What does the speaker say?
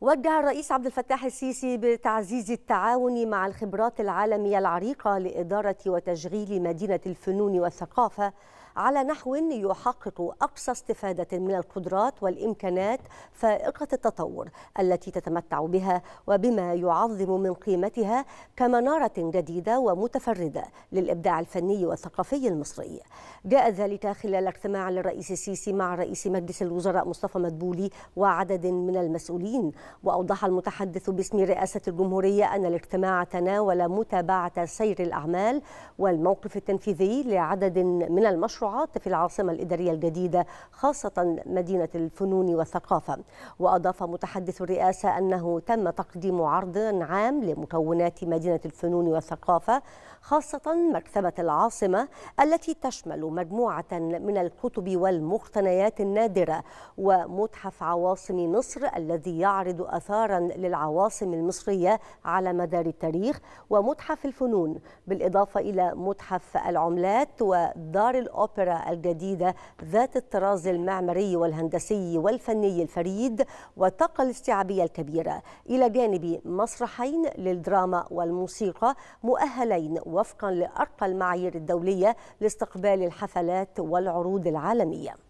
وجه الرئيس عبد الفتاح السيسي بتعزيز التعاون مع الخبرات العالمية العريقة لإدارة وتشغيل مدينة الفنون والثقافة على نحو يحقق أقصى استفادة من القدرات والإمكانات فائقة التطور التي تتمتع بها وبما يعظم من قيمتها كمنارة جديدة ومتفردة للإبداع الفني والثقافي المصري جاء ذلك خلال اجتماع للرئيس السيسي مع رئيس مجلس الوزراء مصطفى مدبولي وعدد من المسؤولين وأوضح المتحدث باسم رئاسة الجمهورية أن الاجتماع تناول متابعة سير الأعمال والموقف التنفيذي لعدد من المشروعات مشروعات في العاصمة الإدارية الجديدة خاصة مدينة الفنون والثقافة وأضاف متحدث الرئاسة أنه تم تقديم عرض عام لمكونات مدينة الفنون والثقافة خاصة مكتبة العاصمة التي تشمل مجموعة من الكتب والمقتنيات النادرة ومتحف عواصم مصر الذي يعرض أثارا للعواصم المصرية على مدار التاريخ ومتحف الفنون بالإضافة إلى متحف العملات ودار الأوبرا الأوبرا الجديدة ذات الطراز المعماري والهندسي والفني الفريد والطاقة الاستيعابية الكبيرة إلى جانب مسرحين للدراما والموسيقى مؤهلين وفقا لأرقى المعايير الدولية لاستقبال الحفلات والعروض العالمية